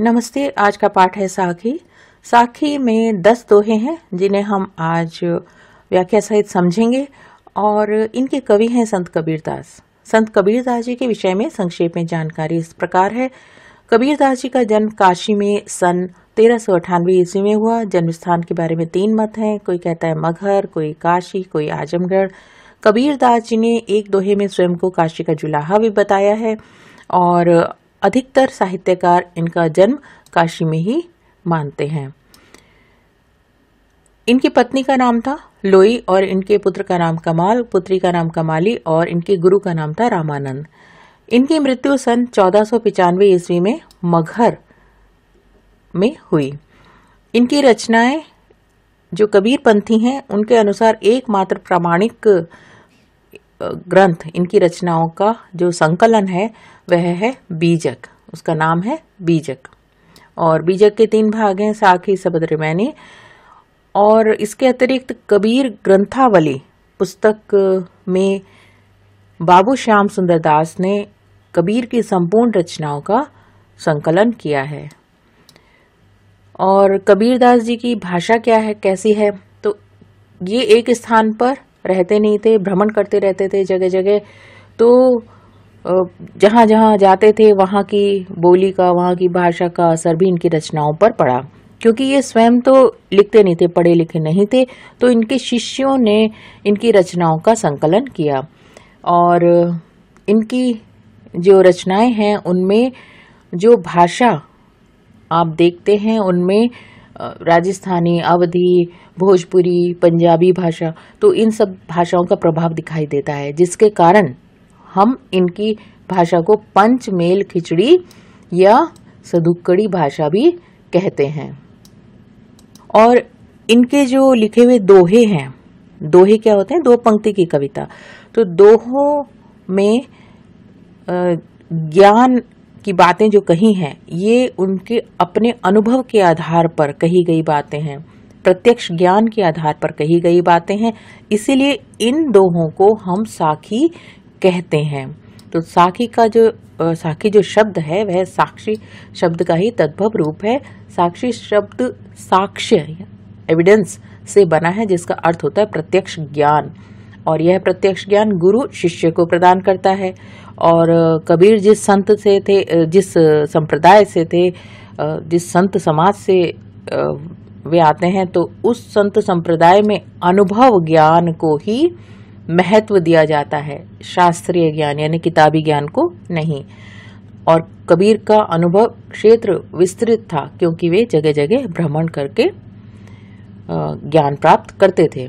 नमस्ते आज का पाठ है साखी साखी में दस दोहे हैं जिन्हें हम आज व्याख्या सहित समझेंगे और इनके कवि हैं संत कबीरदास संत कबीरदास जी के विषय में संक्षेप में जानकारी इस प्रकार है कबीरदास जी का जन्म काशी में सन तेरह सौ अठानवे ईस्वी में हुआ जन्म स्थान के बारे में तीन मत हैं कोई कहता है मगहर कोई काशी कोई आजमगढ़ कबीरदास जी ने एक दोहे में स्वयं को काशी का जुलाहा भी बताया है और अधिकतर साहित्यकार इनका जन्म काशी में ही मानते हैं इनकी पत्नी का नाम था लोई और इनके पुत्र का नाम कमाल पुत्री का नाम कमाली और इनके गुरु का नाम था रामानंद इनकी मृत्यु सन चौदह ईस्वी में मघर में हुई इनकी रचनाएं जो कबीर पंथी हैं उनके अनुसार एकमात्र प्रामाणिक ग्रंथ इनकी रचनाओं का जो संकलन है वह है बीजक उसका नाम है बीजक और बीजक के तीन भाग हैं साखी सबद्रिमैनी और इसके अतिरिक्त कबीर ग्रंथावली पुस्तक में बाबू श्याम सुंदर दास ने कबीर की संपूर्ण रचनाओं का संकलन किया है और कबीरदास जी की भाषा क्या है कैसी है तो ये एक स्थान पर रहते नहीं थे भ्रमण करते रहते थे जगह जगह तो जहाँ जहाँ जाते थे वहाँ की बोली का वहाँ की भाषा का असर भी इनकी रचनाओं पर पड़ा क्योंकि ये स्वयं तो लिखते नहीं थे पढ़े लिखे नहीं थे तो इनके शिष्यों ने इनकी रचनाओं का संकलन किया और इनकी जो रचनाएं हैं उनमें जो भाषा आप देखते हैं उनमें राजस्थानी अवधि भोजपुरी पंजाबी भाषा तो इन सब भाषाओं का प्रभाव दिखाई देता है जिसके कारण हम इनकी भाषा को पंचमेल खिचड़ी या सदुक्कड़ी भाषा भी कहते हैं और इनके जो लिखे हुए दोहे हैं दोहे क्या होते हैं दो पंक्ति की कविता तो दोहों में ज्ञान की बातें जो कही हैं ये उनके अपने अनुभव के आधार पर कही गई बातें हैं प्रत्यक्ष ज्ञान के आधार पर कही गई बातें हैं इसीलिए इन दोहों को हम साखी कहते हैं तो साखी का जो साखी जो शब्द है वह साक्षी शब्द का ही तद्भव रूप है साक्षी शब्द साक्ष्य एविडेंस से बना है जिसका अर्थ होता है प्रत्यक्ष ज्ञान और यह प्रत्यक्ष ज्ञान गुरु शिष्य को प्रदान करता है और कबीर जिस संत से थे जिस संप्रदाय से थे जिस संत समाज से वे आते हैं तो उस संत संप्रदाय में अनुभव ज्ञान को ही महत्व दिया जाता है शास्त्रीय ज्ञान यानी किताबी ज्ञान को नहीं और कबीर का अनुभव क्षेत्र विस्तृत था क्योंकि वे जगह जगह भ्रमण करके ज्ञान प्राप्त करते थे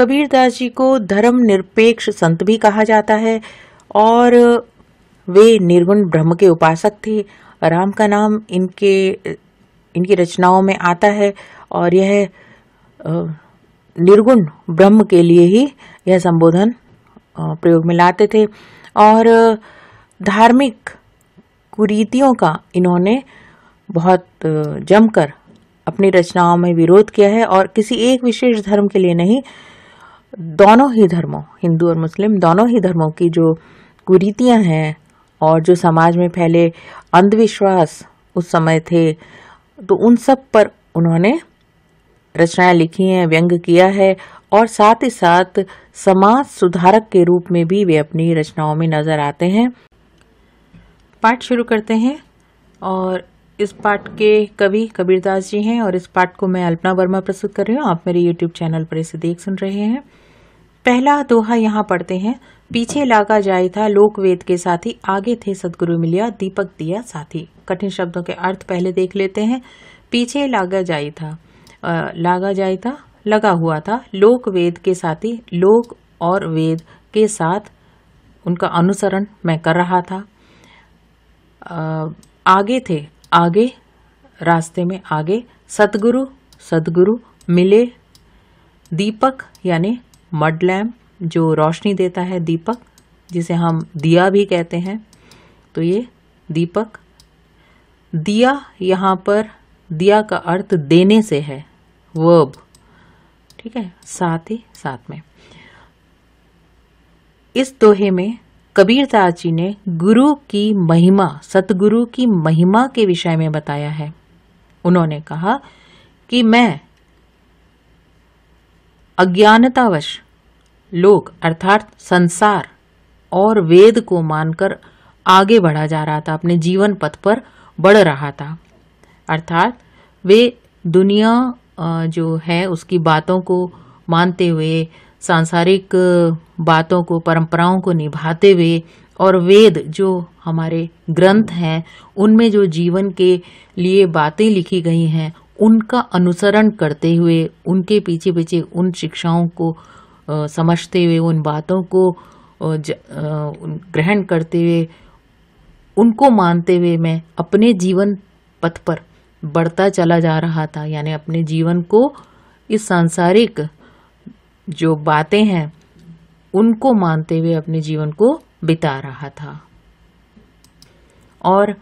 कबीरदास जी को धर्म निरपेक्ष संत भी कहा जाता है और वे निर्गुण ब्रह्म के उपासक थे राम का नाम इनके इनकी रचनाओं में आता है और यह निर्गुण ब्रह्म के लिए ही यह संबोधन प्रयोग में लाते थे और धार्मिक कुरीतियों का इन्होंने बहुत जमकर अपनी रचनाओं में विरोध किया है और किसी एक विशेष धर्म के लिए नहीं दोनों ही धर्मों हिंदू और मुस्लिम दोनों ही धर्मों की जो कुरीतियाँ हैं और जो समाज में फैले अंधविश्वास उस समय थे तो उन सब पर उन्होंने रचनाएं लिखी हैं व्यंग किया है और साथ ही साथ समाज सुधारक के रूप में भी वे अपनी रचनाओं में नजर आते हैं पाठ शुरू करते हैं और इस पाठ के कवि कबीरदास जी हैं और इस पाठ को मैं अल्पना वर्मा प्रस्तुत कर रही हूँ आप मेरे यूट्यूब चैनल पर इसे देख सुन रहे हैं पहला दोहा यहाँ पढ़ते हैं पीछे लागा जाए था लोक वेद के साथी आगे थे सदगुरु मिलिया दीपक दिया साथी कठिन शब्दों के अर्थ पहले देख लेते हैं पीछे लागा जाए था आ, लागा जाए था लगा हुआ था लोक वेद के साथी लोक और वेद के साथ उनका अनुसरण मैं कर रहा था आ, आगे थे आगे रास्ते में आगे सतगुरु सतगुरु मिले दीपक यानी मड लैम्प जो रोशनी देता है दीपक जिसे हम दिया भी कहते हैं तो ये दीपक दिया यहाँ पर दिया का अर्थ देने से है वर्ब ठीक है साथ ही साथ में इस दोहे में कबीरदास जी ने गुरु की महिमा सतगुरु की महिमा के विषय में बताया है उन्होंने कहा कि मैं अज्ञानतावश लोग अर्थात संसार और वेद को मानकर आगे बढ़ा जा रहा था अपने जीवन पथ पर बढ़ रहा था अर्थात वे दुनिया जो है उसकी बातों को मानते हुए सांसारिक बातों को परंपराओं को निभाते हुए और वेद जो हमारे ग्रंथ हैं उनमें जो जीवन के लिए बातें लिखी गई हैं उनका अनुसरण करते हुए उनके पीछे पीछे उन शिक्षाओं को समझते हुए उन बातों को ग्रहण करते हुए उनको मानते हुए मैं अपने जीवन पथ पर बढ़ता चला जा रहा था यानी अपने जीवन को इस सांसारिक जो बातें हैं उनको मानते हुए अपने जीवन को बिता रहा था और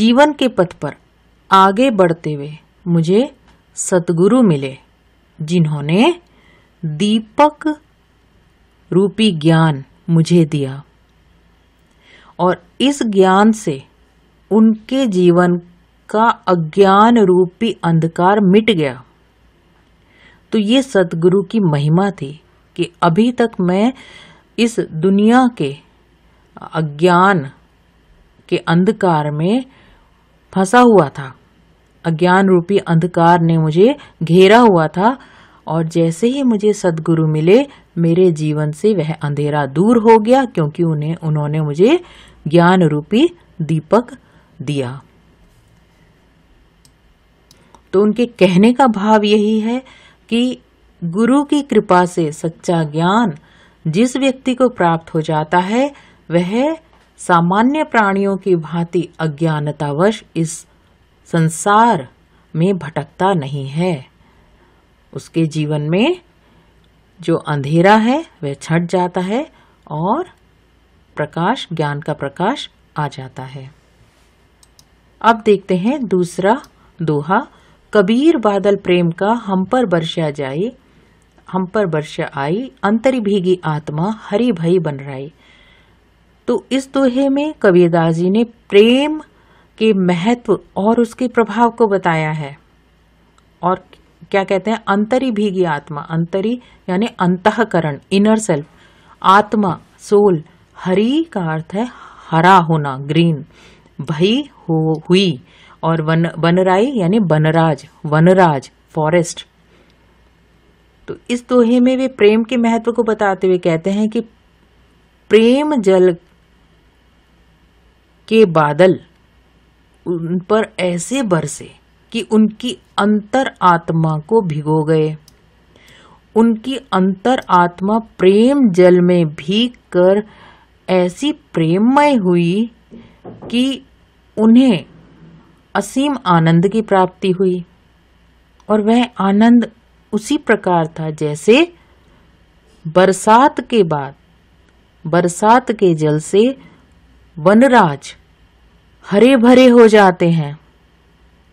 जीवन के पथ पर आगे बढ़ते हुए मुझे सतगुरु मिले जिन्होंने दीपक रूपी ज्ञान मुझे दिया और इस ज्ञान से उनके जीवन का अज्ञान रूपी अंधकार मिट गया तो ये सदगुरु की महिमा थी कि अभी तक मैं इस दुनिया के अज्ञान के अंधकार में फंसा हुआ था अज्ञान रूपी अंधकार ने मुझे घेरा हुआ था और जैसे ही मुझे सदगुरु मिले मेरे जीवन से वह अंधेरा दूर हो गया क्योंकि उन्हें उन्होंने मुझे ज्ञान रूपी दीपक दिया तो उनके कहने का भाव यही है कि गुरु की कृपा से सच्चा ज्ञान जिस व्यक्ति को प्राप्त हो जाता है वह सामान्य प्राणियों की भांति अज्ञानतावश इस संसार में भटकता नहीं है उसके जीवन में जो अंधेरा है वह छट जाता है और प्रकाश ज्ञान का प्रकाश आ जाता है अब देखते हैं दूसरा दोहा कबीर बादल प्रेम का हम पर बरसा जाए हम पर वर्षा आई अंतरी भीगी आत्मा हरी भई बन रही तो इस दोहे में कबीरदास जी ने प्रेम के महत्व और उसके प्रभाव को बताया है और क्या कहते हैं अंतरी भीगी आत्मा अंतरी यानी अंतकरण इनर सेल्फ आत्मा सोल हरी का अर्थ है हरा होना ग्रीन भई हो हुई और वन वनराई यानी वनराज वनराज फॉरेस्ट तो इस दोहे में वे प्रेम के महत्व को बताते हुए कहते हैं कि प्रेम जल के बादल उन पर ऐसे बरसे कि उनकी अंतर आत्मा को भिगो गए उनकी अंतर आत्मा प्रेम जल में भीग कर ऐसी प्रेममय हुई कि उन्हें असीम आनंद की प्राप्ति हुई और वह आनंद उसी प्रकार था जैसे बरसात के बाद बरसात के जल से वनराज हरे भरे हो जाते हैं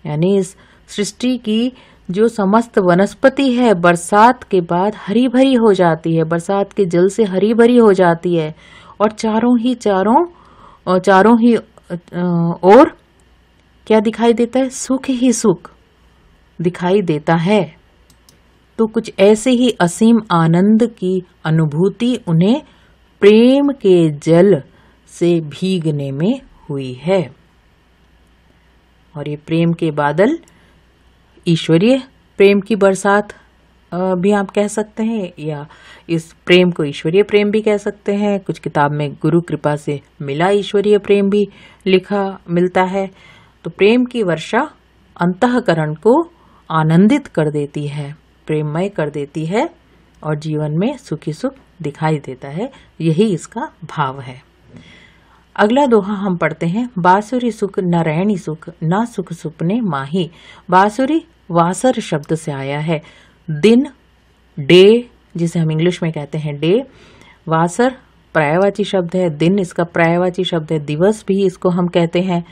यानी इस सृष्टि की जो समस्त वनस्पति है बरसात के बाद हरी भरी हो जाती है बरसात के जल से हरी भरी हो जाती है और चारों ही चारों चारों ही और क्या दिखाई देता है सुख ही सुख दिखाई देता है तो कुछ ऐसे ही असीम आनंद की अनुभूति उन्हें प्रेम के जल से भीगने में हुई है और ये प्रेम के बादल ईश्वरीय प्रेम की बरसात भी आप कह सकते हैं या इस प्रेम को ईश्वरीय प्रेम भी कह सकते हैं कुछ किताब में गुरु कृपा से मिला ईश्वरीय प्रेम भी लिखा मिलता है तो प्रेम की वर्षा अंतकरण को आनंदित कर देती है प्रेममय कर देती है और जीवन में सुखी सुख दिखाई देता है यही इसका भाव है अगला दोहा हम पढ़ते हैं बासुरी सुख नारायणी सुख ना सुख सुपने माही बासुरी वासर शब्द से आया है दिन डे जिसे हम इंग्लिश में कहते हैं डे वासर प्रायवाची शब्द है दिन इसका प्रायवाची शब्द है दिवस भी इसको हम कहते हैं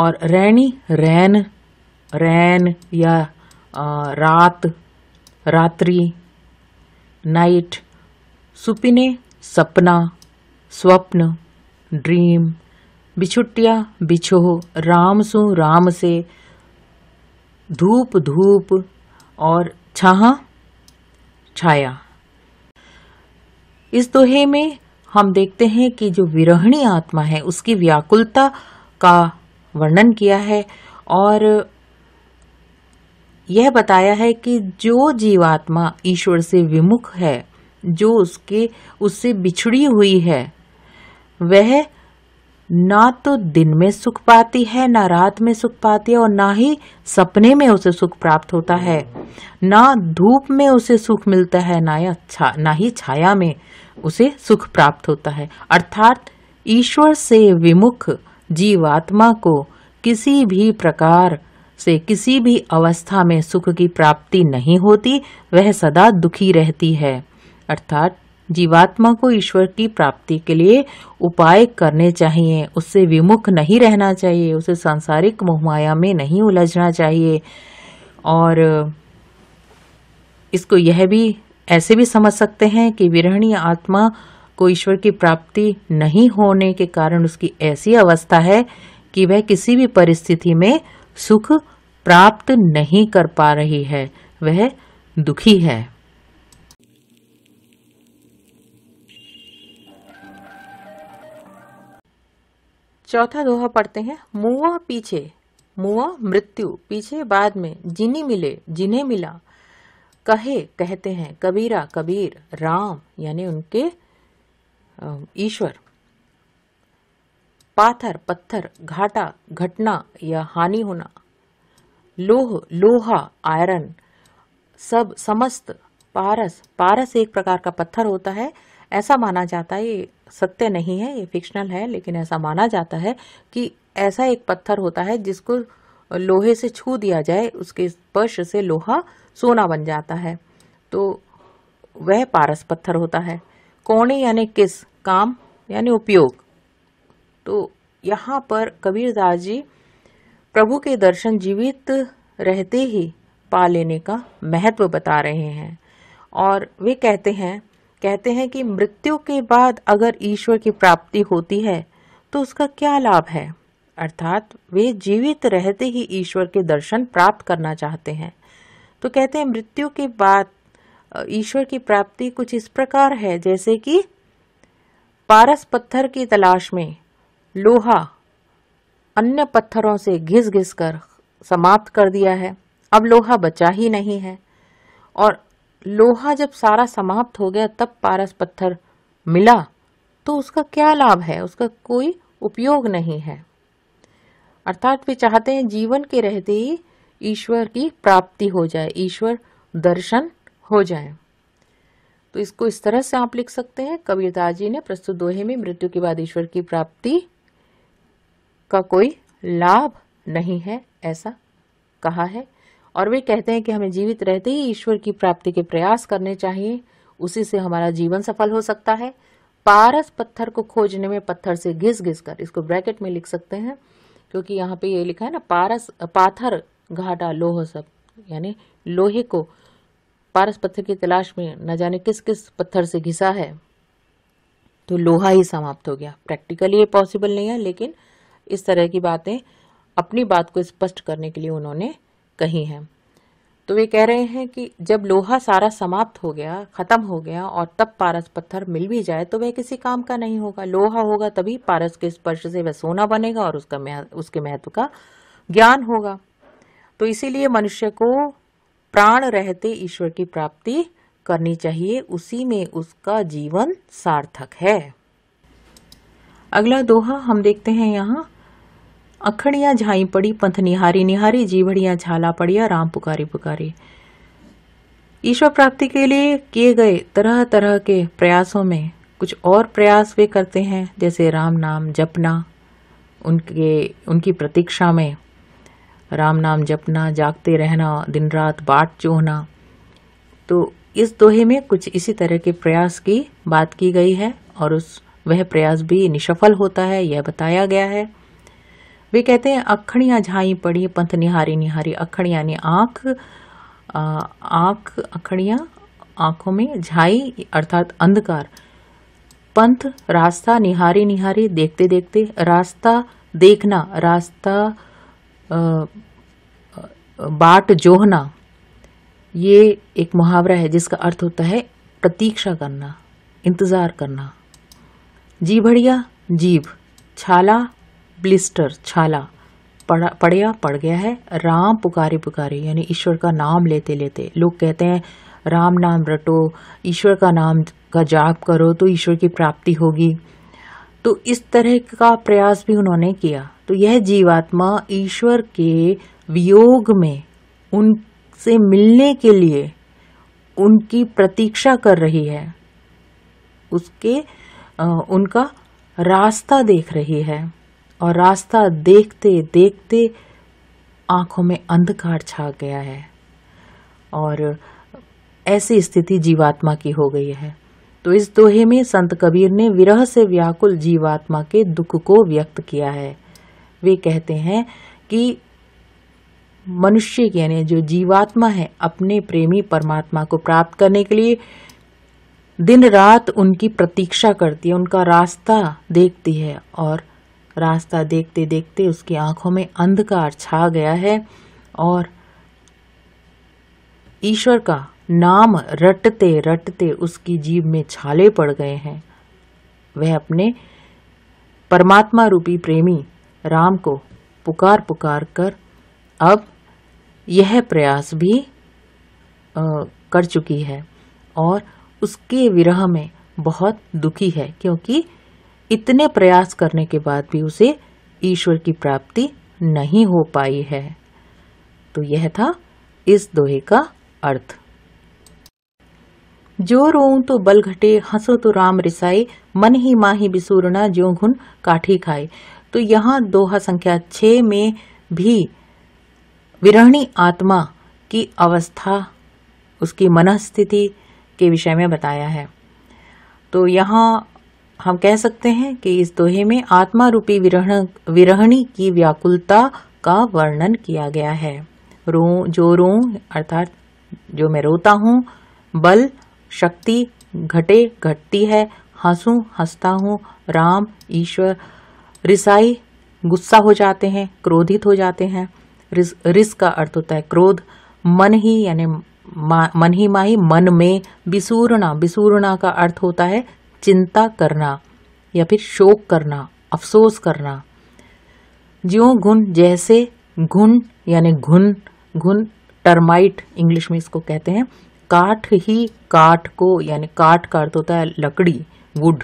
और रैनी रैन रैन या आ, रात रात्रि नाइट सुपिने सपना स्वप्न ड्रीम बिछुटिया बिछोह राम सु राम से धूप धूप और छाहा छाया इस दोहे में हम देखते हैं कि जो विरहणी आत्मा है उसकी व्याकुलता का वर्णन किया है और यह बताया है कि जो जीवात्मा ईश्वर से विमुख है जो उसके उससे बिछड़ी हुई है वह ना तो दिन में सुख पाती है ना रात में सुख पाती है और ना ही सपने में उसे सुख प्राप्त होता है ना धूप में उसे सुख मिलता है ना या छा ना ही छाया में उसे सुख प्राप्त होता है अर्थात ईश्वर से विमुख जीवात्मा को किसी भी प्रकार से किसी भी अवस्था में सुख की प्राप्ति नहीं होती वह सदा दुखी रहती है अर्थात जीवात्मा को ईश्वर की प्राप्ति के लिए उपाय करने चाहिए उससे विमुख नहीं रहना चाहिए उसे सांसारिक मोहमाया में नहीं उलझना चाहिए और इसको यह भी ऐसे भी समझ सकते हैं कि विरहणीय आत्मा को ईश्वर की प्राप्ति नहीं होने के कारण उसकी ऐसी अवस्था है कि वह किसी भी परिस्थिति में सुख प्राप्त नहीं कर पा रही है वह दुखी है चौथा दोहा पढ़ते हैं मुआ पीछे मुआ मृत्यु पीछे बाद में जिन्हें मिले जिन्हें मिला कहे कहते हैं कबीरा कबीर राम यानी उनके ईश्वर पाथर पत्थर घाटा घटना या हानि होना लोह लोहा आयरन सब समस्त पारस पारस एक प्रकार का पत्थर होता है ऐसा माना जाता है ये सत्य नहीं है ये फिक्शनल है लेकिन ऐसा माना जाता है कि ऐसा एक पत्थर होता है जिसको लोहे से छू दिया जाए उसके स्पर्श से लोहा सोना बन जाता है तो वह पारस पत्थर होता है कोणे यानी किस काम यानी उपयोग तो यहाँ पर कबीरदास जी प्रभु के दर्शन जीवित रहते ही पा लेने का महत्व बता रहे हैं और वे कहते हैं कहते हैं कि मृत्यु के बाद अगर ईश्वर की प्राप्ति होती है तो उसका क्या लाभ है अर्थात वे जीवित रहते ही ईश्वर के दर्शन प्राप्त करना चाहते हैं तो कहते हैं मृत्यु के बाद ईश्वर की प्राप्ति कुछ इस प्रकार है जैसे कि पारस पत्थर की तलाश में लोहा अन्य पत्थरों से घिस घिस कर समाप्त कर दिया है अब लोहा बचा ही नहीं है और लोहा जब सारा समाप्त हो गया तब पारस पत्थर मिला तो उसका क्या लाभ है उसका कोई उपयोग नहीं है अर्थात वे चाहते हैं जीवन के रहते ही ईश्वर की प्राप्ति हो जाए ईश्वर दर्शन हो जाए तो इसको इस तरह से आप लिख सकते हैं कबीरदास जी ने प्रस्तुत दोहे में मृत्यु के बाद ईश्वर की प्राप्ति का कोई लाभ नहीं है ऐसा कहा है और वे कहते हैं कि हमें जीवित रहते ही ईश्वर की प्राप्ति के प्रयास करने चाहिए उसी से हमारा जीवन सफल हो सकता है पारस पत्थर को खोजने में पत्थर से घिस घिस कर इसको ब्रैकेट में लिख सकते हैं क्योंकि यहाँ पे ये लिखा है ना पारस पाथर घाटा लोह सब यानी लोहे को पारस पत्थर की तलाश में न जाने किस किस पत्थर से घिसा है तो लोहा ही समाप्त हो गया प्रैक्टिकली ये पॉसिबल नहीं है लेकिन इस तरह की बातें अपनी बात को स्पष्ट करने के लिए उन्होंने कही हैं तो वे कह रहे हैं कि जब लोहा सारा समाप्त हो गया ख़त्म हो गया और तब पारस पत्थर मिल भी जाए तो वह किसी काम का नहीं होगा लोहा होगा तभी पारस के स्पर्श से वह सोना बनेगा और उसका उसके महत्व का ज्ञान होगा तो इसीलिए मनुष्य को प्राण रहते ईश्वर की प्राप्ति करनी चाहिए उसी में उसका जीवन सार्थक है अगला दोहा हम देखते हैं यहाँ अखड़िया झाई पड़ी पंथ निहारी निहारी जीवड़िया झाला पड़िया राम पुकारी पुकारी ईश्वर प्राप्ति के लिए किए गए तरह तरह के प्रयासों में कुछ और प्रयास वे करते हैं जैसे राम नाम जपना उनके उनकी प्रतीक्षा में राम नाम जपना जागते रहना दिन रात बाट चोहना तो इस दोहे में कुछ इसी तरह के प्रयास की बात की गई है और उस वह प्रयास भी निष्फल होता है यह बताया गया है वे कहते हैं अखड़ियाँ झाई पड़ी पंथ निहारी निहारी अखड़ यानी आँख आँख अखड़ियाँ आँखों में झाई अर्थात अंधकार पंथ रास्ता निहारी निहारी देखते देखते रास्ता देखना रास्ता बाट जोहना ये एक मुहावरा है जिसका अर्थ होता है प्रतीक्षा करना इंतज़ार करना जी भड़िया जीभ छाला ब्लिस्टर छाला पड़ा पड़िया पड़ गया है राम पुकारे पुकारे यानी ईश्वर का नाम लेते लेते लोग कहते हैं राम नाम रटो ईश्वर का नाम का जाप करो तो ईश्वर की प्राप्ति होगी तो इस तरह का प्रयास भी उन्होंने किया तो यह जीवात्मा ईश्वर के वियोग में उनसे मिलने के लिए उनकी प्रतीक्षा कर रही है उसके उनका रास्ता देख रही है और रास्ता देखते देखते आंखों में अंधकार छा गया है और ऐसी स्थिति जीवात्मा की हो गई है तो इस दोहे में संत कबीर ने विरह से व्याकुल जीवात्मा के दुख को व्यक्त किया है वे कहते हैं कि मनुष्य यानी जो जीवात्मा है अपने प्रेमी परमात्मा को प्राप्त करने के लिए दिन रात उनकी प्रतीक्षा करती है उनका रास्ता देखती है और रास्ता देखते देखते उसकी आंखों में अंधकार छा गया है और ईश्वर का नाम रटते रटते उसकी जीव में छाले पड़ गए हैं वह अपने परमात्मा रूपी प्रेमी राम को पुकार पुकार कर अब यह प्रयास भी आ, कर चुकी है और उसके विरह में बहुत दुखी है क्योंकि इतने प्रयास करने के बाद भी उसे ईश्वर की प्राप्ति नहीं हो पाई है तो यह था इस दोहे का अर्थ जो रो तो बल घटे हंसो तो राम रिसाई मन ही माही बिसूरना जो घुन काठी खाए तो यहाँ दोहा संख्या छ में भी विरहणी आत्मा की अवस्था उसकी मनस्थिति के विषय में बताया है तो यहाँ हम कह सकते हैं कि इस दोहे में आत्मा रूपी विरहण विरहणी की व्याकुलता का वर्णन किया गया है रो जो रो अर्थात जो मैं रोता हूँ बल शक्ति घटे घटती है हंसू हंसता हूँ राम ईश्वर रिसाई गुस्सा हो जाते हैं क्रोधित हो जाते हैं रिस, का अर्थ होता है क्रोध मन ही यानी मा, मन ही माही मन में बिसूरना बिसूरना का अर्थ होता है चिंता करना या फिर शोक करना अफसोस करना ज्यो घुन जैसे घुन यानी घुन घुन टर्माइट इंग्लिश में इसको कहते हैं काठ ही काठ को यानी काठ का अर्थ होता है लकड़ी वुड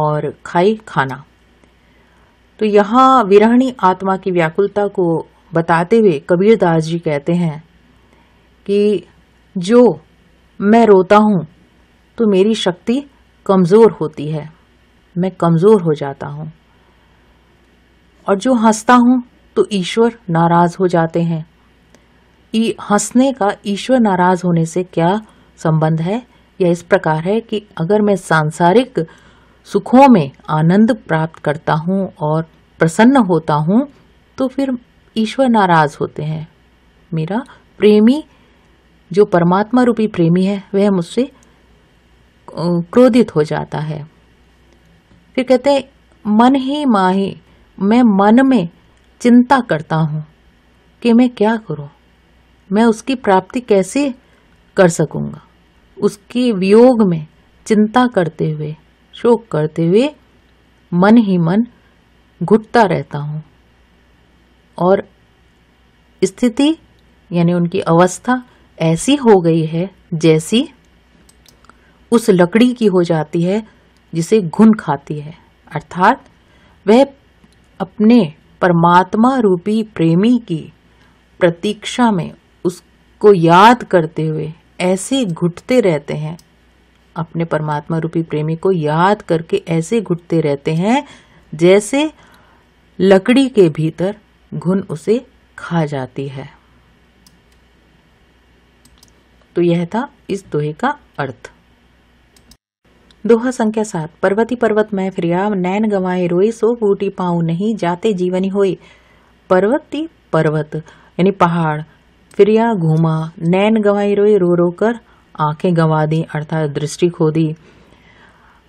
और खाई खाना तो यहाँ विरहणी आत्मा की व्याकुलता को बताते हुए कबीरदास जी कहते हैं कि जो मैं रोता हूँ तो मेरी शक्ति कमज़ोर होती है मैं कमज़ोर हो जाता हूँ और जो हंसता हूँ तो ईश्वर नाराज़ हो जाते हैं हंसने का ईश्वर नाराज़ होने से क्या संबंध है या इस प्रकार है कि अगर मैं सांसारिक सुखों में आनंद प्राप्त करता हूँ और प्रसन्न होता हूँ तो फिर ईश्वर नाराज होते हैं मेरा प्रेमी जो परमात्मा रूपी प्रेमी है वह मुझसे क्रोधित हो जाता है फिर कहते हैं मन ही माही मैं मन में चिंता करता हूँ कि मैं क्या करूँ मैं उसकी प्राप्ति कैसे कर सकूँगा उसके वियोग में चिंता करते हुए शोक करते हुए मन ही मन घुटता रहता हूँ और स्थिति यानी उनकी अवस्था ऐसी हो गई है जैसी उस लकड़ी की हो जाती है जिसे घुन खाती है अर्थात वह अपने परमात्मा रूपी प्रेमी की प्रतीक्षा में उसको याद करते हुए ऐसे घुटते रहते हैं अपने परमात्मा रूपी प्रेमी को याद करके ऐसे घुटते रहते हैं जैसे लकड़ी के भीतर घुन उसे खा जाती है तो यह था इस दोहे का अर्थ दोहा संख्या सात पर्वती पर्वत में फिरिया नैन गवाए रोई सो बूटी पाऊ नहीं जाते जीवनी होई पर्वती पर्वत यानी पहाड़ फिरिया घूमा नैन गवाई रोई रो रो कर आंखें गंवा दी अर्थात दृष्टि खो दी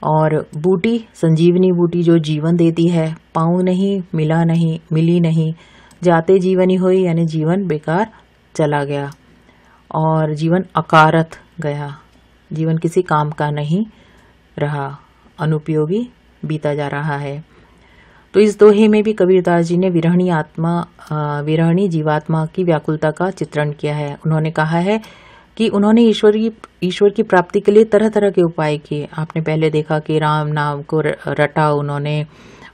और बूटी संजीवनी बूटी जो जीवन देती है पाऊ नहीं मिला नहीं मिली नहीं जाते जीवनी हुई यानी जीवन बेकार चला गया और जीवन अकारत गया जीवन किसी काम का नहीं रहा अनुपयोगी बीता जा रहा है तो इस दोहे में भी कबीरदास जी ने विरहणी आत्मा विरहणी जीवात्मा की व्याकुलता का चित्रण किया है उन्होंने कहा है कि उन्होंने ईश्वर की ईश्वर की प्राप्ति के लिए तरह तरह के उपाय किए आपने पहले देखा कि राम नाम को रटा उन्होंने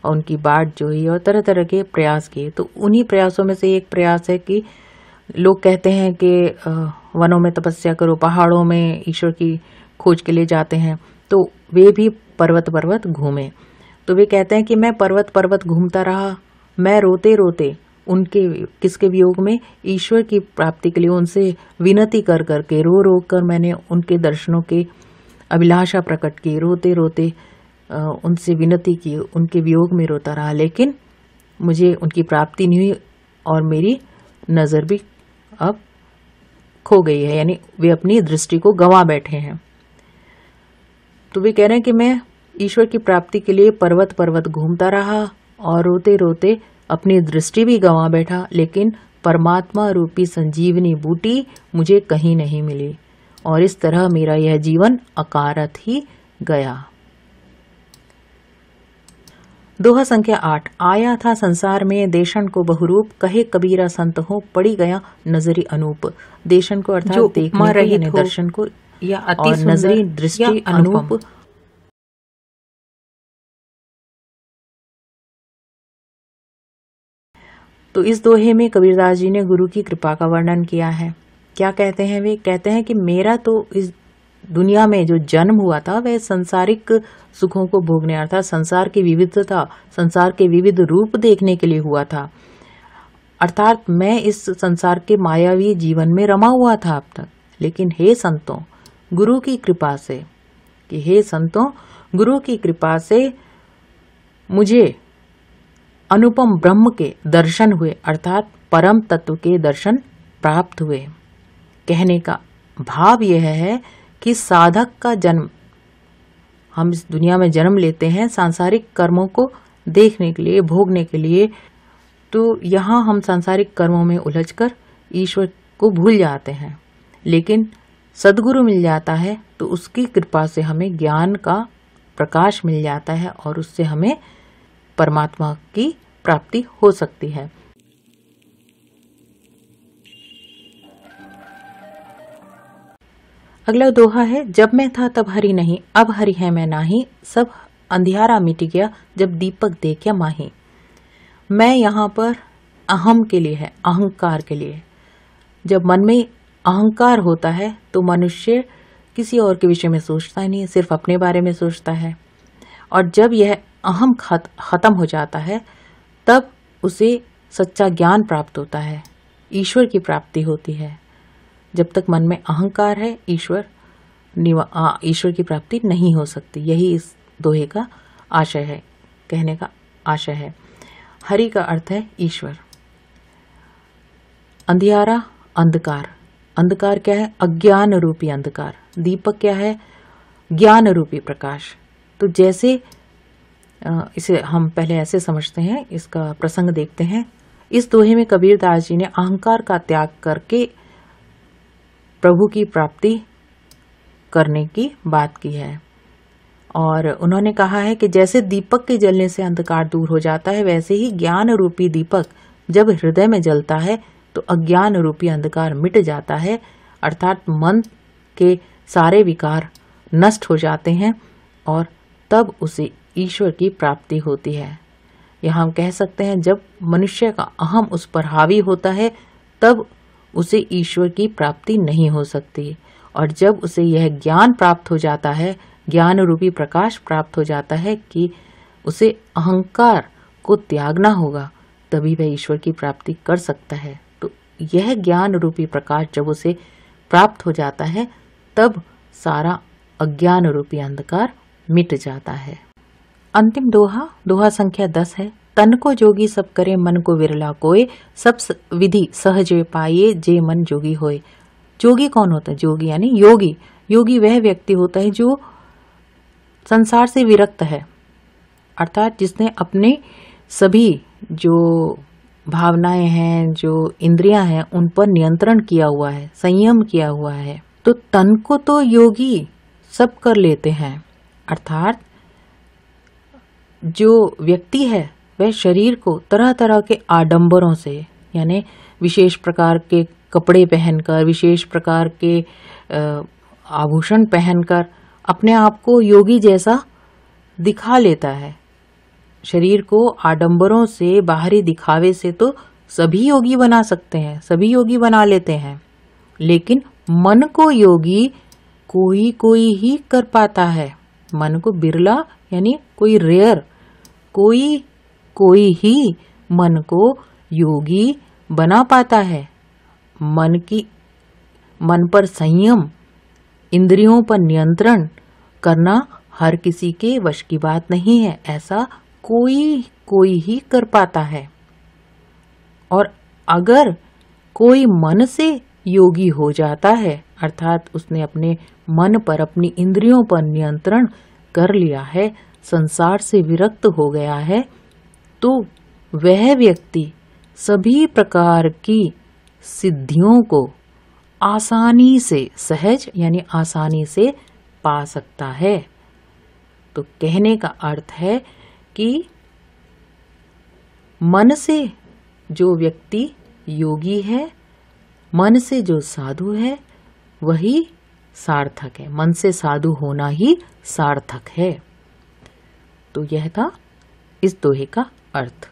और उनकी बाट ही और तरह तरह के प्रयास किए तो उन्हीं प्रयासों में से एक प्रयास है कि लोग कहते हैं कि वनों में तपस्या करो पहाड़ों में ईश्वर की खोज के लिए जाते हैं तो वे भी पर्वत पर्वत घूमे तो वे कहते हैं कि मैं पर्वत पर्वत घूमता रहा मैं रोते रोते उनके किसके वियोग में ईश्वर की प्राप्ति के लिए उनसे विनती कर करके रो रो कर मैंने उनके दर्शनों के अभिलाषा प्रकट की रोते रोते उनसे विनती की उनके वियोग में रोता रहा लेकिन मुझे उनकी प्राप्ति नहीं हुई और मेरी नज़र भी अब खो गई है यानी वे अपनी दृष्टि को गंवा बैठे हैं तो वे कह रहे हैं कि मैं ईश्वर की प्राप्ति के लिए पर्वत पर्वत घूमता रहा और रोते रोते अपनी दृष्टि भी गंवा बैठा लेकिन परमात्मा रूपी संजीवनी बूटी मुझे कहीं नहीं मिली और इस तरह मेरा यह जीवन अकारत ही गया दोहा संख्या आठ आया था संसार में देशन को बहुरूप कहे कबीरा संत हो पड़ी गया नजरी अनूप देशन को अर्थात रही दर्शन को या अति नजरी दृष्टि अनूप तो इस दोहे में कबीरदास जी ने गुरु की कृपा का वर्णन किया है क्या कहते हैं वे कहते हैं कि मेरा तो इस दुनिया में जो जन्म हुआ था वह संसारिक सुखों को भोगने अर्थात संसार की विविधता संसार के विविध रूप देखने के लिए हुआ था अर्थात मैं इस संसार के मायावी जीवन में रमा हुआ था अब तक लेकिन हे संतों गुरु की कृपा से कि हे संतों गुरु की कृपा से मुझे अनुपम ब्रह्म के दर्शन हुए अर्थात परम तत्व के दर्शन प्राप्त हुए कहने का भाव यह है कि साधक का जन्म हम इस दुनिया में जन्म लेते हैं सांसारिक कर्मों को देखने के लिए भोगने के लिए तो यहाँ हम सांसारिक कर्मों में उलझकर ईश्वर को भूल जाते हैं लेकिन सदगुरु मिल जाता है तो उसकी कृपा से हमें ज्ञान का प्रकाश मिल जाता है और उससे हमें परमात्मा की प्राप्ति हो सकती है अगला दोहा है जब मैं था तब हरी नहीं अब हरी है मैं नाही सब अंधियारा मिट गया जब दीपक दे माही मैं यहाँ पर अहम के लिए है अहंकार के लिए जब मन में अहंकार होता है तो मनुष्य किसी और के विषय में सोचता ही नहीं सिर्फ अपने बारे में सोचता है और जब यह अहम ख़त्म हो जाता है तब उसे सच्चा ज्ञान प्राप्त होता है ईश्वर की प्राप्ति होती है जब तक मन में अहंकार है ईश्वर ईश्वर की प्राप्ति नहीं हो सकती यही इस दोहे का आशय है कहने का आशय है हरि का अर्थ है ईश्वर अंधियारा अंधकार अंधकार क्या है अज्ञान रूपी अंधकार दीपक क्या है ज्ञान रूपी प्रकाश तो जैसे इसे हम पहले ऐसे समझते हैं इसका प्रसंग देखते हैं इस दोहे में कबीरदास जी ने अहंकार का त्याग करके प्रभु की प्राप्ति करने की बात की है और उन्होंने कहा है कि जैसे दीपक के जलने से अंधकार दूर हो जाता है वैसे ही ज्ञान रूपी दीपक जब हृदय में जलता है तो अज्ञान रूपी अंधकार मिट जाता है अर्थात मन के सारे विकार नष्ट हो जाते हैं और तब उसे ईश्वर की प्राप्ति होती है यह हम कह सकते हैं जब मनुष्य का अहम उस पर हावी होता है तब उसे ईश्वर की प्राप्ति नहीं हो सकती और जब उसे यह ज्ञान प्राप्त हो जाता है ज्ञान रूपी प्रकाश प्राप्त हो जाता है कि उसे अहंकार को त्यागना होगा तभी वह ईश्वर की प्राप्ति कर सकता है तो यह ज्ञान रूपी प्रकाश जब उसे प्राप्त हो जाता है तब सारा अज्ञान रूपी अंधकार मिट जाता है अंतिम दोहा दोहा संख्या दस है तन को जोगी सब करे मन को विरला कोय सब विधि सहज पाए जे मन जोगी होए जोगी कौन होता है जोगी यानी योगी योगी वह व्यक्ति होता है जो संसार से विरक्त है अर्थात जिसने अपने सभी जो भावनाएं हैं जो इंद्रियां हैं उन पर नियंत्रण किया हुआ है संयम किया हुआ है तो तन को तो योगी सब कर लेते हैं अर्थात जो व्यक्ति है वह शरीर को तरह तरह के आडंबरों से यानी विशेष प्रकार के कपड़े पहनकर विशेष प्रकार के आभूषण पहनकर अपने आप को योगी जैसा दिखा लेता है शरीर को आडंबरों से बाहरी दिखावे से तो सभी योगी बना सकते हैं सभी योगी बना लेते हैं लेकिन मन को योगी कोई कोई ही कर पाता है मन को बिरला यानी कोई रेयर कोई कोई ही मन को योगी बना पाता है मन की मन पर संयम इंद्रियों पर नियंत्रण करना हर किसी के वश की बात नहीं है ऐसा कोई कोई ही कर पाता है और अगर कोई मन से योगी हो जाता है अर्थात उसने अपने मन पर अपनी इंद्रियों पर नियंत्रण कर लिया है संसार से विरक्त हो गया है तो वह व्यक्ति सभी प्रकार की सिद्धियों को आसानी से सहज यानी आसानी से पा सकता है तो कहने का अर्थ है कि मन से जो व्यक्ति योगी है मन से जो साधु है वही सार्थक है मन से साधु होना ही सार्थक है तो यह था इस दोहे का अर्थ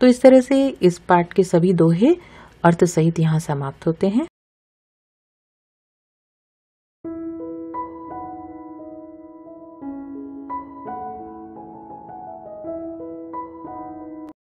तो इस तरह से इस पाठ के सभी दोहे अर्थ सहित यहाँ समाप्त होते हैं